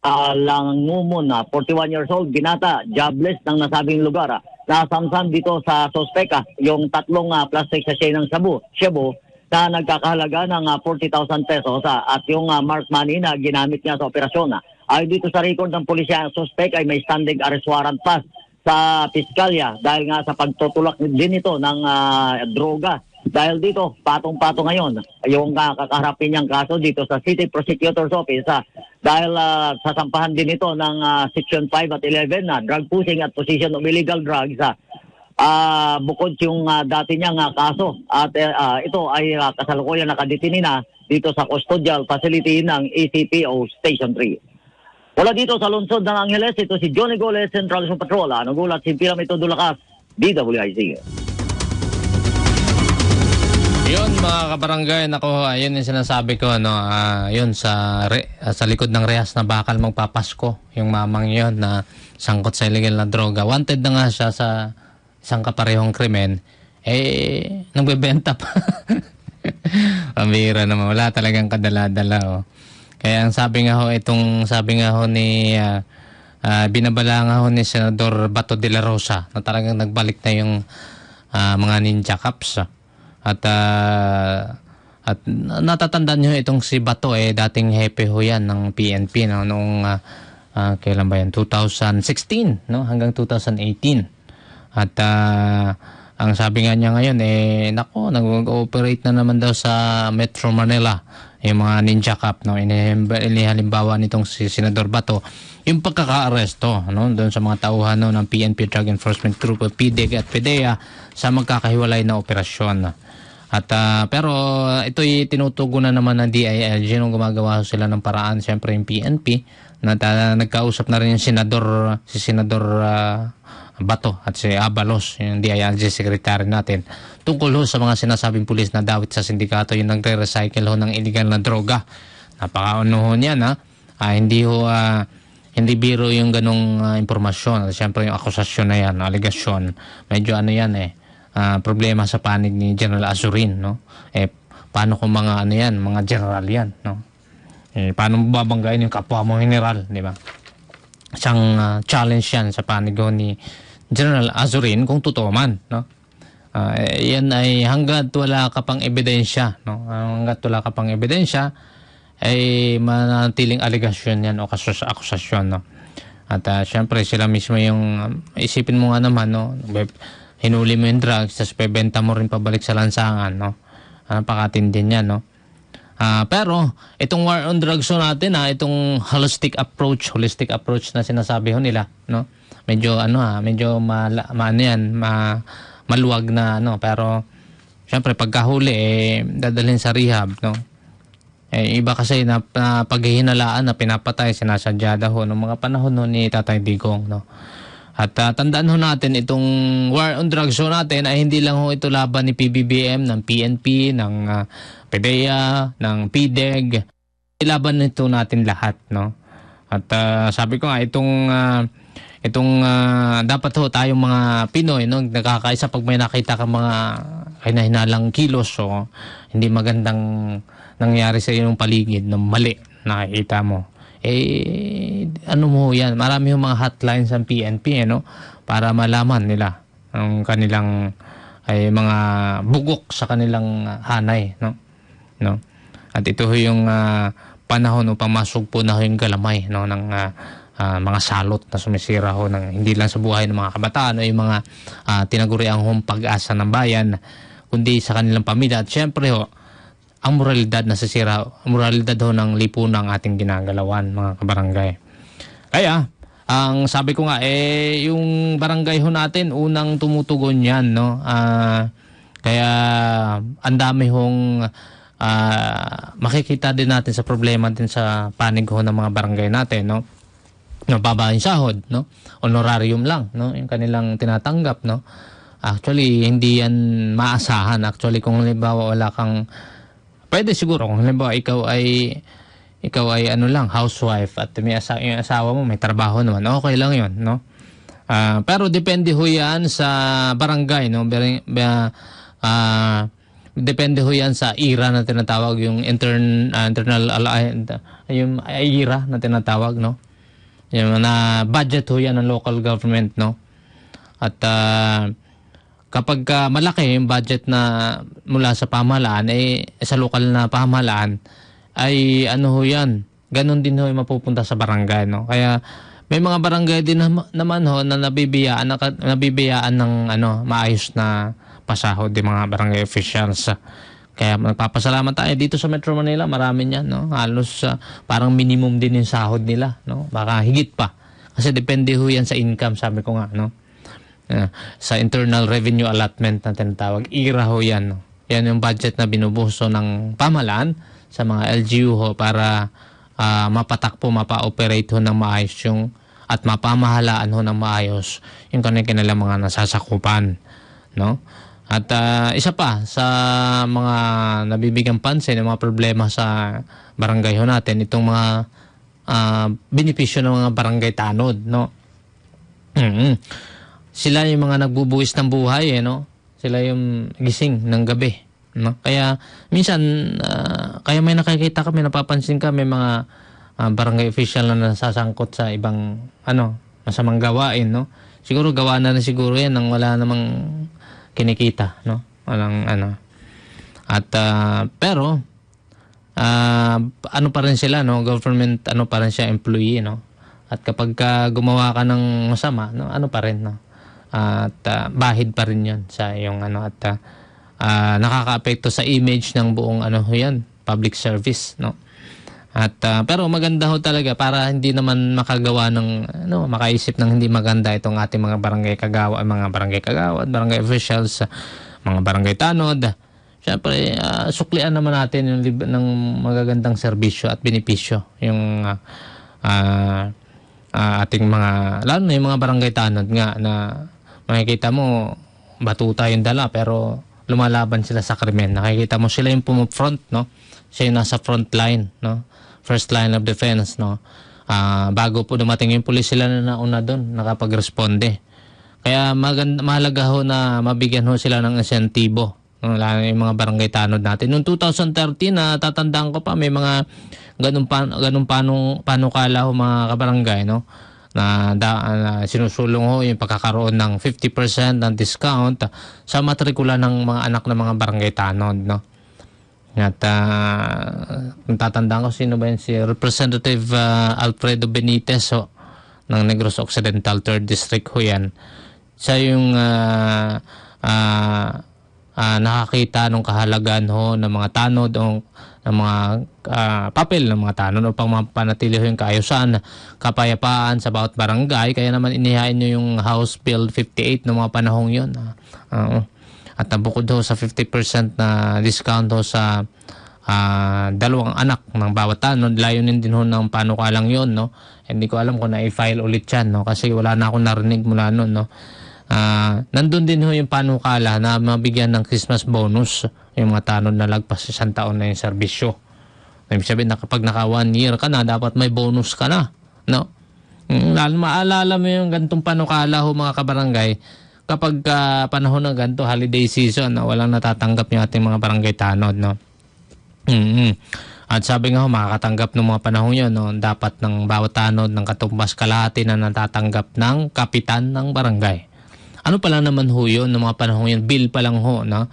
uh, Langumon, uh, 41 years old, binata, jobless ng nasabing lugar. Uh, nasamsam dito sa suspect, uh, yung tatlong uh, plastic sachet ng shabu, shabu na nagkakahalaga ng uh, ah, 40,000 pesos uh, at yung uh, ah, marked money na ginamit niya sa operasyon. Uh, ayon dito sa record ng pulisya, ang suspect ay may standing arrest warrant pa sa piskalya dahil nga sa pagtutulak din ito ng uh, droga. Dahil dito, patong-pato ngayon, yung uh, kakaharapin niyang kaso dito sa City Prosecutor's Office uh, dahil uh, sasampahan din ito ng uh, Section 5 at 11 na uh, drug pushing at possession of illegal drugs uh, uh, bukod yung uh, dati niyang uh, kaso at uh, ito ay uh, kasalukuyan nakadetine na dito sa custodial facility ng ECPO Station 3. Wala dito sa lungsod ng Angeles, ito si Johnny Goles, Central Mission Patrol. Nagulat si Piramito Dulakas, DWIC. Yun mga kabarangay, nako, ayun yung sinasabi ko, no, uh, yun sa, re, uh, sa likod ng rehas na bakal magpapasko, yung mamang yun na sangkot sa illegal na droga. Wanted na nga siya sa isang kaparehong krimen, eh, nagbebenta pa. Pamira naman. Wala talagang kadala-dala. Oh. Kaya ang sabi nga ho, itong sabi nga ho ni, uh, uh, binabala nga ho ni Senador Bato de la Rosa na talagang nagbalik na yung uh, mga ninja caps. At, uh, at natatandaan nyo itong si Bato eh, dating hepe ho yan ng PNP no, noong uh, uh, kailan ba yan? 2016 no? hanggang 2018. At uh, ang sabi nga niya ngayon, eh, nako, nag-ooperate na naman daw sa Metro Manila yung mga ninja cup no halimbawa nitong si Senador Bato yung pagkakaaresto no doon sa mga tauhan no ng PNP Drug Enforcement Group PDEG at PDEA sa magkakahiwalay na operasyon at uh, pero ito'y tinutugunan naman ng DILG nung gumagawa sila ng paraan siyempre yung PNP na uh, nagkausap na rin yung senador si senador uh, Bato at si Abalos, yung DILG secretary natin, tungkol ho sa mga sinasabing pulis na dawit sa sindikato yung nagre-recycle ho ng illegal na droga. Napakaano ho niyan ha. Ah, hindi ho ah, hindi biro yung ganong ah, impormasyon. At Siyempre yung akusasyon na yan, allegation. Medyo ano yan eh, ah, problema sa panig ni General Azurin. No? Eh, paano kung mga ano yan, mga general yan. No? Eh, paano mo babanggain yung kapwa mo general, di ba? Isang ah, challenge yan sa panig ni General Azurin kung totoo man. No? Uh, yan ay hanggat wala ka pang ebidensya. No? Hanggat wala ka pang ebidensya, ay manatiling aligasyon yan o kasus akusasyon. No? At uh, syempre sila mismo yung um, isipin mo nga naman no hinuli mo yung drugs tapos bebenta mo rin pabalik sa lansangan no. Ah, napakatindi niyan no. Uh, pero itong war on drugs natin ha, ah, itong holistic approach, holistic approach na sinasabi ho nila, no? Medyo ano ha, ah, medyo ma, ma ano yan, ma, maluwag na ano, pero syempre pagkahuli eh dadalhin sa rehab, no? Eh, iba kasi na, na paghihinalaan na pinapatay sinasadya daw ng mga panahon ni Tatay Digong, no? At uh, tandaan ho natin itong war on drugs ho natin ay hindi lang ho ito laban ni PBBM, ng PNP, ng uh, PDEA, ng PDEG. Ilaban nito natin lahat, no? At uh, sabi ko nga, itong uh, itong uh, dapat ho tayong mga Pinoy no nakakaisa pag may nakita kang mga kainahinalang kilos so hindi magandang nangyari sa iyong paligid ng mali nakikita mo eh ano mo yan marami yung mga hotlines ng PNP eh, no para malaman nila ang kanilang ay mga bugok sa kanilang hanay no no? At ito ho yung uh, panahon upang masugpo na ho yung galamay no ng uh, uh, mga salot na sumisira ho ng hindi lang sa buhay ng mga kabataan o yung mga uh, tinaguriang hong pag-asa ng bayan kundi sa kanilang pamilya at syempre ho ang moralidad na ang moralidad ho ng lipunan ng ating ginagalawan mga kabarangay kaya ang sabi ko nga eh yung barangay ho natin unang tumutugon yan no uh, kaya ang dami hong uh, makikita din natin sa problema din sa panig ho ng mga barangay natin, no? Mababa sahod, no? Honorarium lang, no? Yung kanilang tinatanggap, no? Actually, hindi yan maasahan. Actually, kung halimbawa wala kang... Pwede siguro, kung halimbawa ikaw ay ikaw ay ano lang, housewife at may asa yung asawa mo may trabaho naman, okay lang yon no? Uh, pero depende ho yan sa barangay, no? Ber- uh, ah, uh, Depende ho yan sa ira na tinatawag, yung intern, uh, internal, uh, yung ira na tinatawag, no? Yung na budget ho yan ng local government, no? At uh, kapag uh, malaki yung budget na mula sa pamahalaan, eh, sa local na pamahalaan, ay ano ho yan, ganun din ho yung mapupunta sa barangay, no? Kaya, may mga barangay din naman ho na nabibiyaan na, nabibiyaan ng ano maayos na pasahod ng mga barangay officials. Kaya nagpapasalamat tayo dito sa Metro Manila, marami niyan, no? Halos uh, parang minimum din yung sahod nila, no? Baka higit pa. Kasi depende ho yan sa income, sabi ko nga, no? Uh, sa internal revenue allotment na tinatawag, IRA ho yan, no? Yan yung budget na binubuso ng pamalan sa mga LGU ho para uh, mapatakpo, mapa-operate ho ng maayos yung at mapamahalaan ho ng maayos yung kanilang mga nasasakupan, no? At uh, isa pa sa mga nabibigang pansin ng mga problema sa barangay natin, itong mga uh, benepisyo ng mga barangay tanod, no? Mm-hmm. Sila yung mga nagbubuwis ng buhay, eh, no? Sila yung gising ng gabi, no? Kaya minsan, uh, kaya may nakikita kami, napapansin ka may mga uh, barangay official na nasasangkot sa ibang, ano, masamang gawain, no? Siguro gawa na na siguro yan nang wala namang kinikita, no? Walang ano. At uh, pero uh, ano pa rin sila, no? Government ano pa rin siya employee, no? At kapag ka gumawa ka ng masama, no? Ano pa rin, no? At uh, bahid pa rin 'yon sa yung ano at uh, uh, nakakaapekto sa image ng buong ano 'yan, public service, no? At uh, pero maganda ho talaga para hindi naman makagawa ng ano, makaisip ng hindi maganda itong ating mga barangay kagawa, mga barangay kagawa barangay officials, mga barangay tanod. Syempre, uh, ah, suklian naman natin yung lib- ng magagandang serbisyo at benepisyo yung uh, uh, uh, ating mga lalo na yung mga barangay tanod nga na makikita mo batuta yung dala pero lumalaban sila sa krimen. Nakikita mo sila yung pumufront, no? Siya yung nasa front line, no? first line of defense, no? Uh, bago po dumating yung pulis, sila na nauna doon, nakapag-responde. Kaya maganda, mahalaga ho na mabigyan ho sila ng insentibo no, lalo yung mga barangay tanod natin. Noong 2013, na tatandaan ko pa, may mga ganun, pa, ganun panong, panukala ho mga kabarangay, no? na, da, na sinusulong ho yung pagkakaroon ng 50% ng discount sa matrikula ng mga anak ng mga barangay tanod. No? At uh, ah, tatandaan ko sino ba yun si Representative uh, Alfredo Benitez ho, ng Negros Occidental 3rd District ho yan. Siya yung uh, uh, uh, nakakita ng kahalagan ho ng mga tanod o ng mga uh, papel ng mga tanod upang mapanatili ho yung kaayusan, kapayapaan sa bawat barangay. Kaya naman inihain nyo yung House Bill 58 noong mga panahong yun. Uh, uh, at bukod ho sa 50% na discount ho sa uh, dalawang anak ng bawat tanod. Layunin din ho ng panukalang yon no? Hindi ko alam kung na-file ulit yan, no? Kasi wala na akong narinig mula noon, no? Uh, nandun din ho yung panukala na mabigyan ng Christmas bonus yung mga tanod na lagpas sa isang taon na yung serbisyo. Ibig sabihin na kapag naka one year ka na, dapat may bonus ka na. No? Mm, lalo maalala mo yung gantong panukala ho mga kabarangay kapag uh, panahon ng ganito, holiday season, no, walang natatanggap yung ating mga barangay tanod. No? Mm-hmm. At sabi nga ho, makakatanggap ng mga panahon yun, no, dapat ng bawat tanod ng katumbas kalahati na natatanggap ng kapitan ng barangay. Ano pala naman ho yun, ng mga panahon yun, bill pa lang ho. No?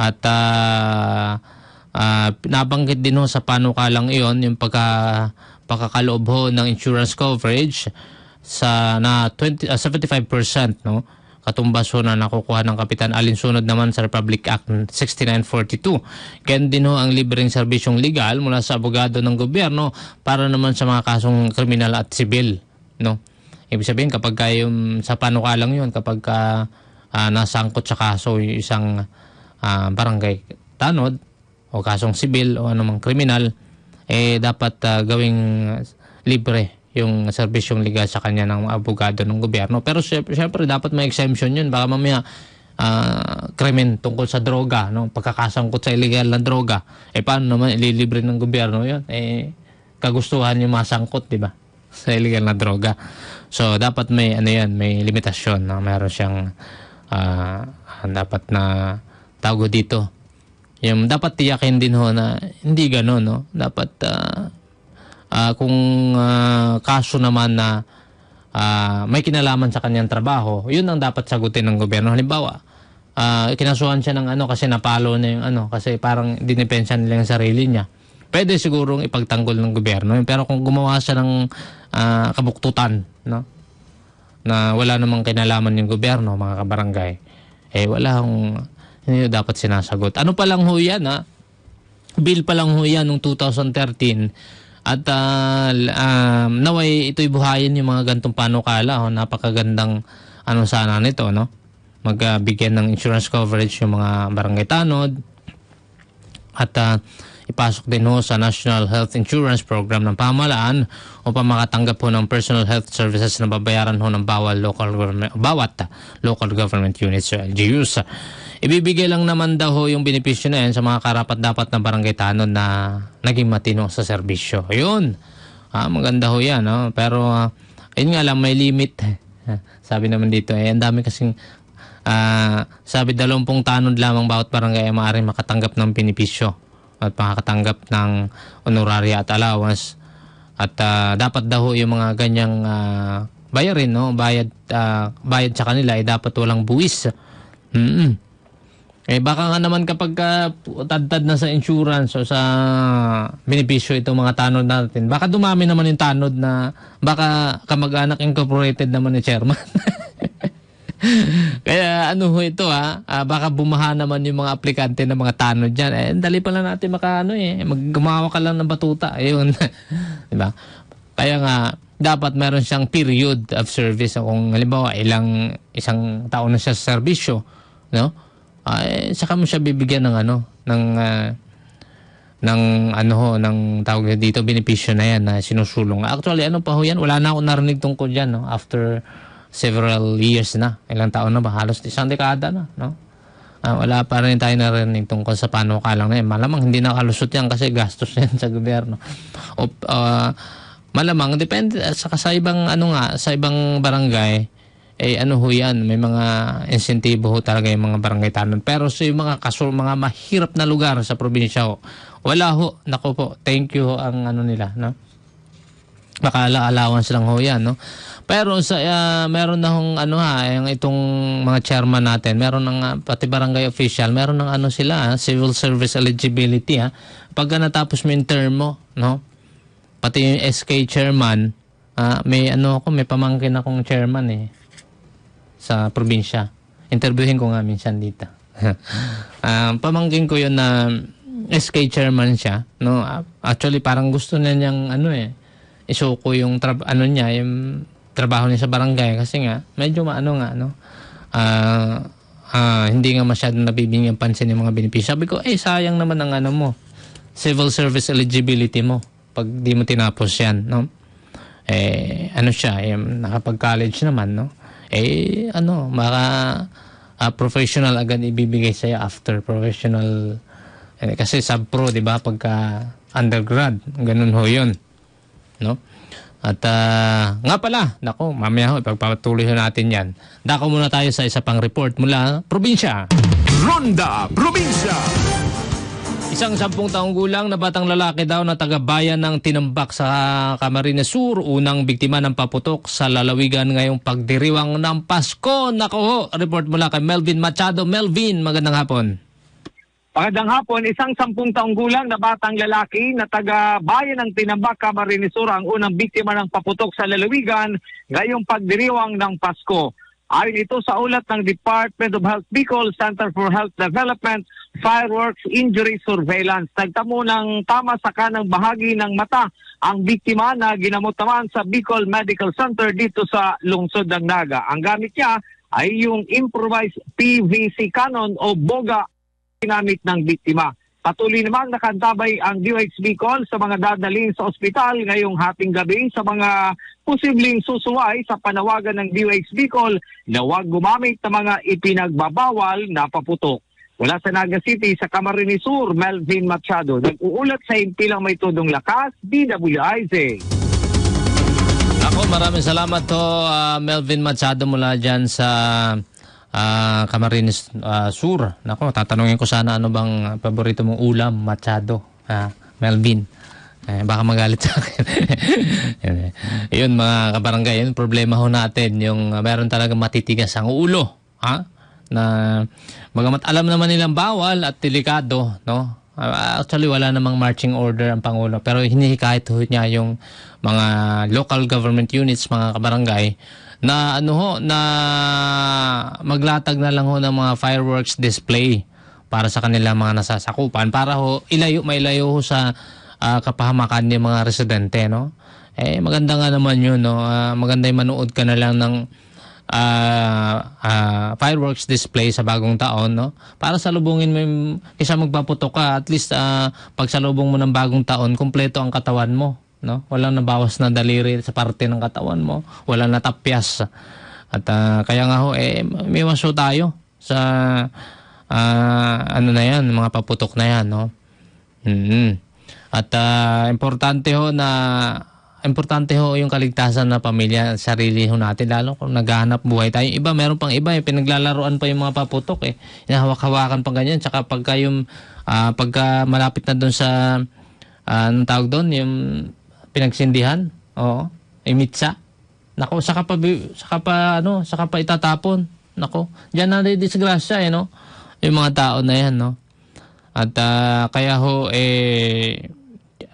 At uh, uh, nabanggit din ho sa panukalang iyon, yung pagka, pagkakaloob ho ng insurance coverage sa na 20, uh, 75% no katumbas ho na nakukuha ng Kapitan alinsunod naman sa Republic Act 6942. Ganyan din ho ang libreng serbisyong legal mula sa abogado ng gobyerno para naman sa mga kasong kriminal at sibil. No? Ibig sabihin kapag yung, sa panuka lang yun, kapag ka, uh, nasangkot sa kaso yung isang uh, barangay tanod o kasong sibil o anumang kriminal, eh dapat uh, gawing libre yung servisyong legal sa kanya ng abogado ng gobyerno. Pero siyempre dapat may exemption yun. Baka mamaya uh, krimen tungkol sa droga, no? pagkakasangkot sa illegal na droga. Eh paano naman ililibre ng gobyerno yun? Eh kagustuhan yung masangkot, di ba? Sa illegal na droga. So dapat may ano yan, may limitasyon no? meron siyang uh, dapat na tago dito. Yung dapat tiyakin din ho na hindi gano'n, no? Dapat uh, uh, kung uh, kaso naman na uh, may kinalaman sa kanyang trabaho, yun ang dapat sagutin ng gobyerno. Halimbawa, uh, kinasuhan siya ng ano kasi napalo na yung ano, kasi parang dinipensa nila yung sarili niya. Pwede sigurong ipagtanggol ng gobyerno. Pero kung gumawa siya ng uh, kabuktutan, no? na wala namang kinalaman yung gobyerno, mga kabarangay, eh wala akong hindi dapat sinasagot. Ano pa lang ho yan ha? Bill pa lang ho yan noong 2013 at uh, um, naway ito'y buhayin yung mga gantong panukala. Oh, napakagandang ano sana nito, no? Magbigyan ah, uh, ng insurance coverage yung mga barangay tanod. At uh, ipasok din ho sa National Health Insurance Program ng pamahalaan upang makatanggap ho ng personal health services na babayaran ho ng bawal local government, bawat local government units o LGUs. Ibibigay lang naman daw ho yung benepisyo na yan sa mga karapat-dapat na barangay tanon na naging matino sa serbisyo. Yun. Ah, maganda ho yan. No? Pero ah, ayun nga lang, may limit. Sabi naman dito, eh, ang dami kasing Uh, sabi dalawampung tanod lamang bawat barangay ay maaaring makatanggap ng benepisyo at makakatanggap ng honorary at allowance. At uh, dapat daw yung mga ganyang uh, bayarin, no? bayad, uh, bayad sa kanila ay eh, dapat walang buwis. mm Eh baka nga naman kapag uh, tad na sa insurance o sa benepisyo itong mga tanod natin, baka dumami naman yung tanod na baka kamag-anak incorporated naman ni chairman. Kaya ano ho ito ha, uh, baka bumaha naman yung mga aplikante ng mga tanod dyan. Eh, dali pa lang natin makaano eh, maggumawa ka lang ng batuta. Ayun, di ba? Kaya nga, dapat meron siyang period of service. Kung halimbawa, ilang, isang taon na siya sa serbisyo, no? Ay, ah, eh, saka mo siya bibigyan ng ano, ng uh, ng ano ho, ng tawag dito, benepisyo na yan na sinusulong. Actually, ano pa ho yan? Wala na ako narinig tungkol dyan, no? After several years na. Ilang taon na ba? Halos isang dekada na. No? Uh, wala pa rin tayo narinig tungkol sa panukalang na yan. Malamang hindi nakalusot yan kasi gastos yan sa gobyerno. O, uh, ah, malamang, depende ah, sa, sa ibang, ano nga, sa ibang barangay, eh ano ho yan, may mga insentibo ho talaga yung mga barangay tanan. Pero sa so, yung mga kasul, mga mahirap na lugar sa probinsya ho, wala ho, nako po, thank you ho ang ano nila, no? Nakala allowance lang ho yan, no? Pero sa uh, meron na hong ano ha, eh, yung itong mga chairman natin, meron ng uh, pati barangay official, meron ng ano sila, ha, ah, civil service eligibility ha. Pagka natapos mo yung term mo, no? Pati yung SK chairman, uh, may ano ako, may pamangkin akong chairman eh sa probinsya. Interviewin ko nga minsan dito. uh, pamangkin ko yun na SK chairman siya, no? Actually parang gusto na niyang ano eh i yung tra- ano niya, yung trabaho niya sa barangay kasi nga medyo maano nga no. Ah uh, uh, hindi nga masyadong nabibigyan pansin yung mga benepisyo. Sabi ko, eh sayang naman ang ano mo, civil service eligibility mo pag di mo tinapos yan, no? Eh, ano siya, eh, nakapag-college naman, no? Eh, ano, maka uh, professional agad ibibigay sa'yo after professional. Eh, kasi sub-pro, di ba? Pagka undergrad, ganun ho yun no? At uh, nga pala, nako, mamaya ho, ipagpatuloy natin yan. Dako muna tayo sa isa pang report mula probinsya. Ronda Probinsya! Isang sampung taong gulang na batang lalaki daw na taga-bayan ng Tinambak sa Camarines Sur, unang biktima ng paputok sa lalawigan ngayong pagdiriwang ng Pasko. Nako ho, report mula kay Melvin Machado. Melvin, magandang hapon. Magandang hapon, isang sampung taong gulang na batang lalaki na taga bayan ng Tinambaka, Marinisura ang unang biktima ng paputok sa lalawigan ngayong pagdiriwang ng Pasko. Ayon ito sa ulat ng Department of Health Bicol Center for Health Development Fireworks Injury Surveillance. Nagtamo ng tama sa kanang bahagi ng mata ang biktima na ginamot naman sa Bicol Medical Center dito sa lungsod ng Naga. Ang gamit niya ay yung improvised PVC cannon o boga ginamit ng biktima. Patuloy namang nakantabay ang DOH call sa mga dadalhin sa ospital ngayong hating gabi sa mga posibleng susuway sa panawagan ng DOH call na huwag gumamit ng mga ipinagbabawal na paputok. Wala sa Naga City, sa Camarines Sur, Melvin Machado. Nag-uulat sa impilang may tudong lakas, DWIZ. Ako, maraming salamat to uh, ah, Melvin Machado mula dyan sa uh, Camarines uh, Sur. Nako, tatanungin ko sana ano bang paborito mong ulam, machado, uh, Melvin. Eh, baka magalit sa akin. yun, mga kabarangay, yun problema ho natin. Yung uh, meron talaga matitigas ang ulo. Ha? Na magamat alam naman nilang bawal at delikado. No? Uh, actually, wala namang marching order ang Pangulo. Pero hinihikayat ho niya yung mga local government units, mga kabarangay, na ano ho, na maglatag na lang ho ng mga fireworks display para sa kanila mga nasasakupan para ho ilayo mailayo ho sa uh, kapahamakan ng mga residente no eh maganda nga naman yun no uh, maganda manood ka na lang ng uh, uh, fireworks display sa bagong taon no para salubungin mo yung, kaysa magpaputok ka at least uh, pag salubong mo ng bagong taon kumpleto ang katawan mo no? Walang nabawas na daliri sa parte ng katawan mo, walang natapyas. At uh, kaya nga ho eh may maso tayo sa uh, ano na 'yan, mga paputok na 'yan, no? Mm-hmm. At uh, importante ho na importante ho yung kaligtasan ng pamilya, sarili ho natin lalo kung naghahanap buhay tayo. Iba meron pang iba eh pinaglalaruan pa yung mga paputok eh. Hinahawak-hawakan pa ganyan tsaka pagka yung uh, pagka malapit na doon sa uh, anong tawag doon yung pinagsindihan. Oo. Imitsa. Nako, saka pa, saka pa, ano, saka pa itatapon. Nako, diyan na disgrasya, eh, no? Yung mga tao na yan, no? At uh, kaya ho, eh,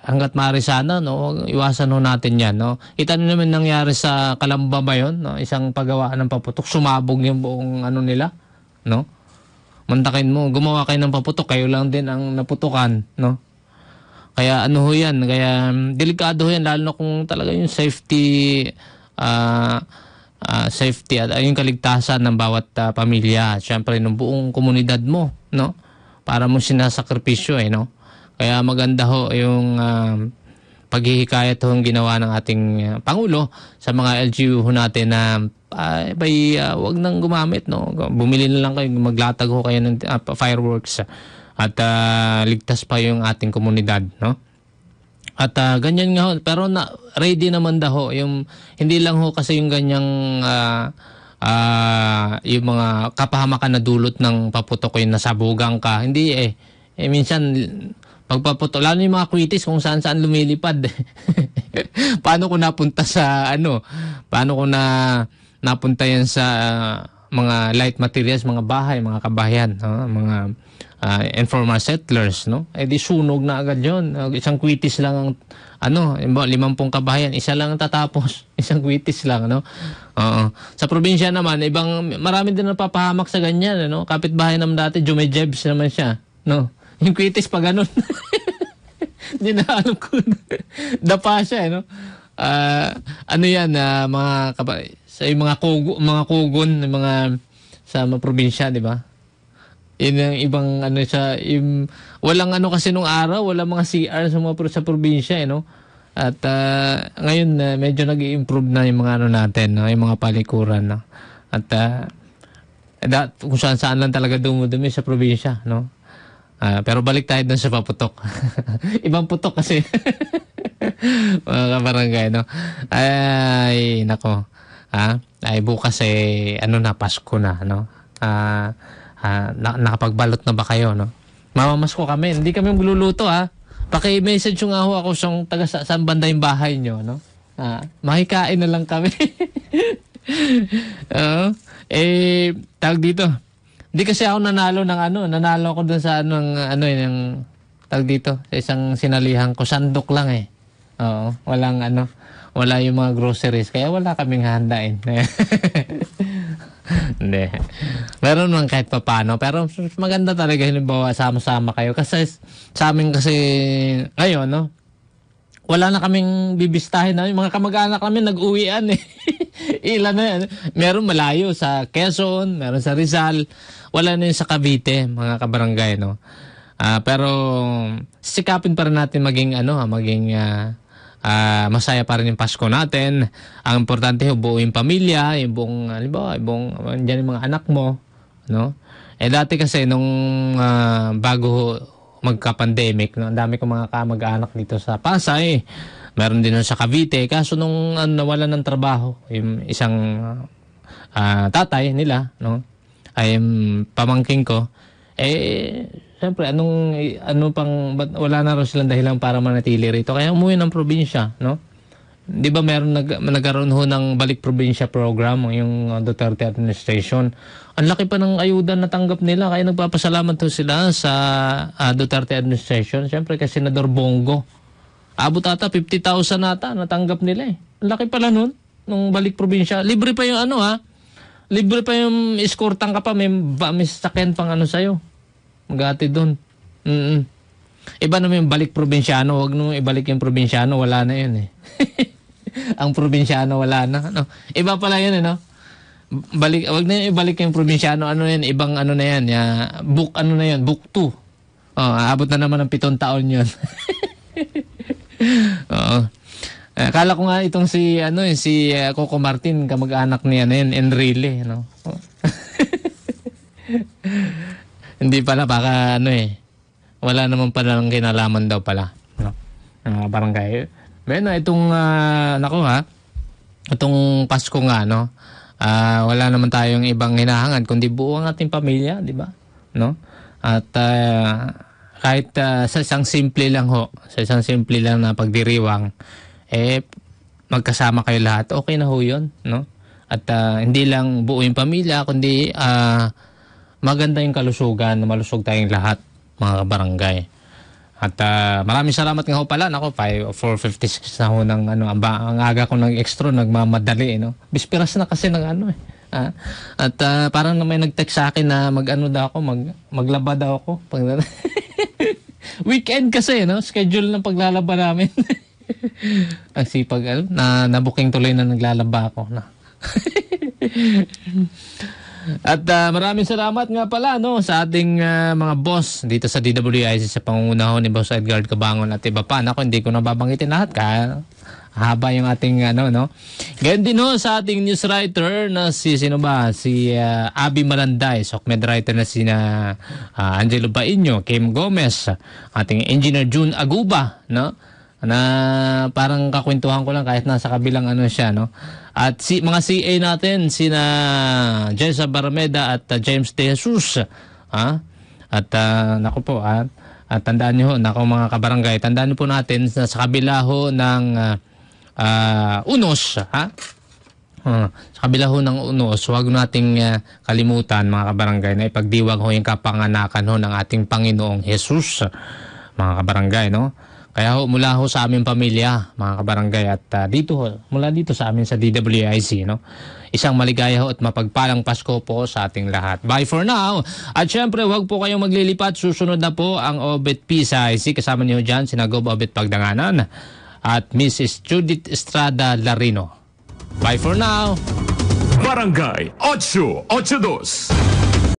hanggat maaari sana, no? Iwasan ho natin yan, no? Kita nyo naman nangyari sa Kalamba ba yun, no? Isang pagawaan ng paputok, sumabog yung buong ano nila, no? Mantakin mo, gumawa kayo ng paputok, kayo lang din ang naputukan, no? Kaya ano ho yan, kaya mm, delikado ho yan, lalo na kung talaga yung safety, uh, uh, safety at uh, yung kaligtasan ng bawat uh, pamilya, syempre ng buong komunidad mo, no? Para mo sinasakripisyo eh, no? Kaya maganda ho yung uh, paghihikayat ho ang ginawa ng ating uh, Pangulo sa mga LGU ho natin na uh, bay, uh, wag nang gumamit, no? Bumili na lang kayo, maglatag ho kayo ng uh, fireworks. Uh, at uh, ligtas pa yung ating komunidad, no? At uh, ganyan nga ho, pero na, ready naman daw yung hindi lang ho kasi yung ganyang uh, uh, yung mga kapahamakan na dulot ng paputok yung nasabugang ka. Hindi eh. eh minsan pagpaputok, lalo yung mga kwitis kung saan saan lumilipad. paano ko napunta sa ano? Paano ko na napunta yan sa uh, mga light materials, mga bahay, mga kabahayan, no? mga uh, and for my settlers, no? Eh di sunog na agad yon. Ah, isang kwitis lang ang, ano, limampung kabahayan, isa lang tatapos. Isang kwitis lang, no? Oo. Sa probinsya naman, ibang, marami din napapahamak sa ganyan, no? Kapitbahay naman dati, Jumejebs naman siya, no? Yung kwitis pa ganun. Hindi na alam ko. Dapa siya, eh, no? Uh, ano yan, uh, mga kabahayan, sa mga kugo, mga kugon, mga sa mga probinsya, di ba? yun yung ibang ano sa im, walang ano kasi nung araw, wala mga CR sa mga sa probinsya eh no. At uh, ngayon uh, medyo nag-improve na yung mga ano natin, no? yung mga palikuran no? At uh, ah, that, kung saan saan lang talaga dumudumi sa probinsya no. Uh, pero balik tayo dun sa paputok. Ibang putok kasi. mga kabarangay, no? Ay, nako. Ha? Ay, bukas eh, ano na, Pasko na, no? Ah, uh, uh, na- nakapagbalot na ba kayo, no? Mamamas ko kami. Hindi kami magluluto, ha? Ah. Paki-message yung aho ako sa taga sa saan banda yung bahay nyo, no? Ah, makikain na lang kami. uh, eh, tawag dito. Hindi kasi ako nanalo ng ano, nanalo ko dun sa anong, ano, yung, ano, eh, tawag dito, sa isang sinalihan ko, sandok lang eh. Oo, walang ano, wala yung mga groceries, kaya wala kaming handain. Hindi. Meron man kahit papano. Pero maganda talaga halimbawa sama-sama kayo. Kasi sa amin kasi ngayon, no? Wala na kaming bibistahin namin. Mga kamag-anak namin nag-uwian eh. Ilan na yan. Meron malayo sa Quezon, meron sa Rizal. Wala na yun sa Cavite, mga kabarangay, no? Uh, pero sikapin pa rin natin maging ano, ah, maging uh, uh, masaya pa rin yung Pasko natin. Ang importante yung buong pamilya, yung buong, halimbawa, yung buong, dyan yung mga anak mo, no? Eh dati kasi nung uh, bago magka-pandemic, no, ang dami kong mga kamag-anak dito sa Pasay. Meron din sa Cavite. Kaso nung uh, nawala ng trabaho, yung isang uh, tatay nila, no, ay um, pamangking ko, eh Siyempre, anong, ano pang, wala na rin silang dahilan para manatili rito. Kaya umuwi ng probinsya, no? Di ba meron nag, nagkaroon ho ng balik probinsya program, yung uh, Duterte administration. Ang laki pa ng ayuda na tanggap nila, kaya nagpapasalamat ho sila sa uh, Duterte administration. Siyempre, kasi Senador Bongo. Abot ata, 50,000 ata natanggap nila eh. Ang laki pala nun, nung balik probinsya. Libre pa yung ano ha, libre pa yung eskortang ka pa, may, may sakyan pang ano sa'yo. Magati doon. Mm-mm. Iba naman yung balik probinsyano. Huwag naman ibalik yung probinsyano. Wala na yun eh. Ang probinsyano wala na. Ano? Iba pala yun eh no? Balik, wag na yung ibalik yung probinsyano. Ano yun? Ibang ano na yan. Ya, book ano na yan. Book 2. Oh, aabot na naman ng pitong taon yun. Oo. kala ko nga itong si ano eh, si uh, Coco Martin kamag-anak niya na yun, Enrile, no. Oh. Hindi pala, baka ano eh. Wala naman pala ng kinalaman daw pala. No? Uh, barangay. Meron na itong, uh, nako ha, itong Pasko nga, no? Uh, wala naman tayong ibang hinahangad kundi buo ang ating pamilya, di ba? No? At uh, kahit uh, sa isang simple lang ho, sa isang simple lang na pagdiriwang, eh magkasama kayo lahat, okay na ho yun, no? At uh, hindi lang buo yung pamilya kundi uh, maganda yung kalusugan, malusog tayong lahat, mga barangay. At uh, maraming salamat nga ho pala. Nako, 5, 4.56 na ho ng ano, ang, ang aga ko ng extra, nagmamadali. Eh, no? Bispiras na kasi ng ano eh. Ah, at uh, parang may nag-text sa akin na mag-ano daw ako, mag, maglaba daw ako. Pag, weekend kasi, eh, no? Schedule ng paglalaba namin. ang sipag, ano? Na, nabuking tuloy na naglalaba ako. Na. At uh, maraming salamat nga pala no, sa ating uh, mga boss dito sa DWIC sa pangungunahan ni Boss Edgar Cabangon at iba pa. Nako, hindi ko nababanggitin lahat ka. Haba yung ating ano no. Ganyan din no sa ating news writer na si sino ba? Si uh, Abby Malanday, Sokmed writer na si na uh, Angelo Bainyo, Kim Gomez, ating engineer June Aguba, no? Na parang kakwentuhan ko lang kahit nasa kabilang ano siya, no? At si, mga CA natin, sina Jessa Barmeda at uh, James De Jesus. Ah? At uh, naku po, ah, at tandaan niyo nako mga kabarangay, tandaan niyo po natin na sa kabila ho ng uh, uh, unos, ha? Uh, sa kabila ho ng unos, huwag nating uh, kalimutan mga kabarangay na ipagdiwang ho yung kapanganakan ho ng ating Panginoong Jesus, mga kabarangay, no? Kaya ho, mula ho sa aming pamilya, mga kabarangay, at uh, dito ho, mula dito sa amin sa DWIC, no? Isang maligaya ho at mapagpalang Pasko po sa ating lahat. Bye for now! At syempre, huwag po kayong maglilipat. Susunod na po ang Obet PSIC. Kasama niyo dyan, Sinagob Obet Pagdanganan at Mrs. Judith Estrada Larino. Bye for now! Barangay 882